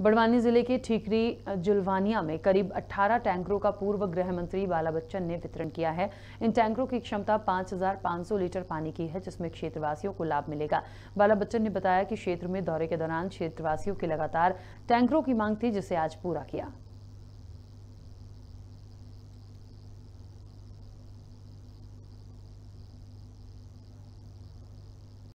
बड़वानी जिले के ठीकरी जुलवानिया में करीब 18 टैंकरों का पूर्व गृह मंत्री बाला बच्चन ने वितरण किया है इन टैंकरों की क्षमता 5,500 लीटर पानी की है जिसमें क्षेत्रवासियों को लाभ मिलेगा बाला बच्चन ने बताया कि क्षेत्र में दौरे के दौरान क्षेत्रवासियों की लगातार टैंकरों की मांग थी जिसे आज पूरा किया